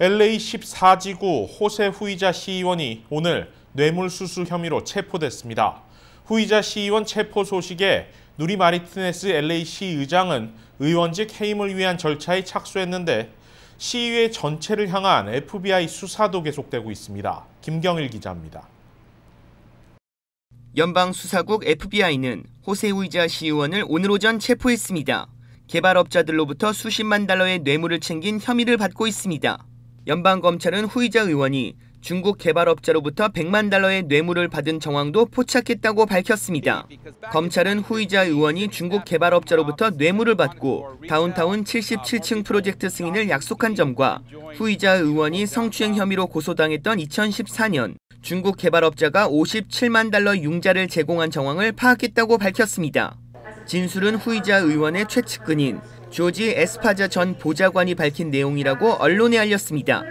LA 14지구 호세 후이자 시의원이 오늘 뇌물수수 혐의로 체포됐습니다. 후이자 시의원 체포 소식에 누리마리티네스 LA 시의장은 의원직 해임을 위한 절차에 착수했는데 시의회 전체를 향한 FBI 수사도 계속되고 있습니다. 김경일 기자입니다. 연방수사국 FBI는 호세 후이자 시의원을 오늘 오전 체포했습니다. 개발업자들로부터 수십만 달러의 뇌물을 챙긴 혐의를 받고 있습니다. 연방검찰은 후이자 의원이 중국 개발업자로부터 100만 달러의 뇌물을 받은 정황도 포착했다고 밝혔습니다. 검찰은 후이자 의원이 중국 개발업자로부터 뇌물을 받고 다운타운 77층 프로젝트 승인을 약속한 점과 후이자 의원이 성추행 혐의로 고소당했던 2014년 중국 개발업자가 57만 달러 융자를 제공한 정황을 파악했다고 밝혔습니다. 진술은 후이자 의원의 최측근인 조지 에스파자 전 보좌관이 밝힌 내용이라고 언론에 알렸습니다.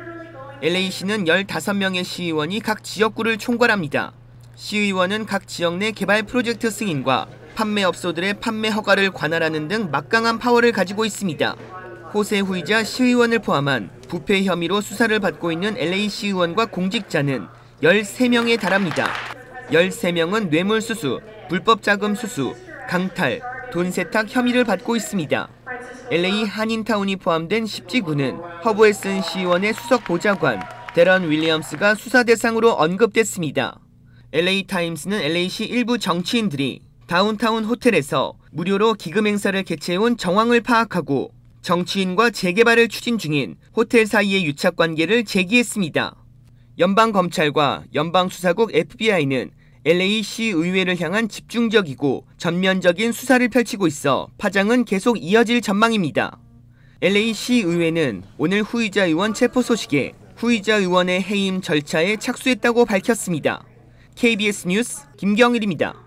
LA시는 15명의 시의원이 각 지역구를 총괄합니다. 시의원은 각 지역 내 개발 프로젝트 승인과 판매업소들의 판매 허가를 관할하는 등 막강한 파워를 가지고 있습니다. 호세 후이자 시의원을 포함한 부패 혐의로 수사를 받고 있는 LA시 의원과 공직자는 13명에 달합니다. 13명은 뇌물수수, 불법 자금 수수, 강탈, 돈 세탁 혐의를 받고 있습니다. LA 한인타운이 포함된 10지구는 허브에슨 시의원의 수석 보좌관 데런 윌리엄스가 수사 대상으로 언급됐습니다. LA 타임스는 LA시 일부 정치인들이 다운타운 호텔에서 무료로 기금 행사를 개최해온 정황을 파악하고 정치인과 재개발을 추진 중인 호텔 사이의 유착 관계를 제기했습니다. 연방검찰과 연방수사국 FBI는 l a c 의회를 향한 집중적이고 전면적인 수사를 펼치고 있어 파장은 계속 이어질 전망입니다. LA시 의회는 오늘 후이자 의원 체포 소식에 후이자 의원의 해임 절차에 착수했다고 밝혔습니다. KBS 뉴스 김경일입니다.